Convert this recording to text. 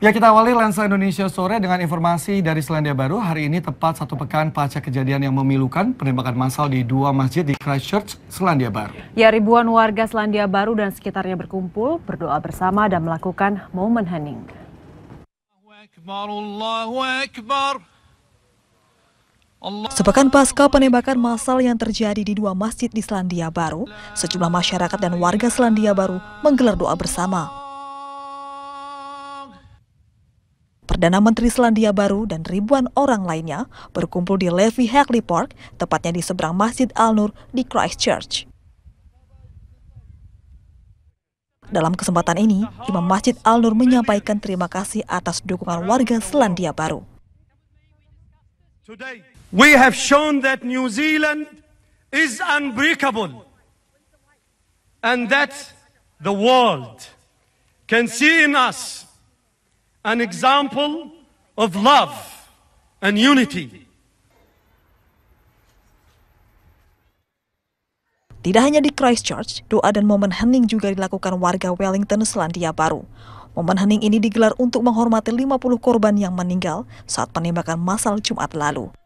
Ya kita awali Lensa Indonesia sore dengan informasi dari Selandia Baru. Hari ini tepat satu pekan pasca kejadian yang memilukan penembakan massal di dua masjid di Christchurch, Selandia Baru. Ya ribuan warga Selandia Baru dan sekitarnya berkumpul, berdoa bersama dan melakukan momen hening. Sepekan pasca penembakan massal yang terjadi di dua masjid di Selandia Baru, sejumlah masyarakat dan warga Selandia Baru menggelar doa bersama Perdana Menteri Selandia Baru dan ribuan orang lainnya berkumpul di Levy Hackley Park, tepatnya di seberang Masjid Al-Nur di Christchurch. Dalam kesempatan ini, Imam Masjid Al-Nur menyampaikan terima kasih atas dukungan warga Selandia Baru. We have shown that New Zealand is unbreakable and that the world can see in us an example of love and unity. Tidak hanya di Christchurch, doa dan momen hening juga dilakukan warga Wellington, Selandia Baru. Momen hening ini digelar untuk menghormati 50 korban yang meninggal saat penembakan massal Jumat lalu.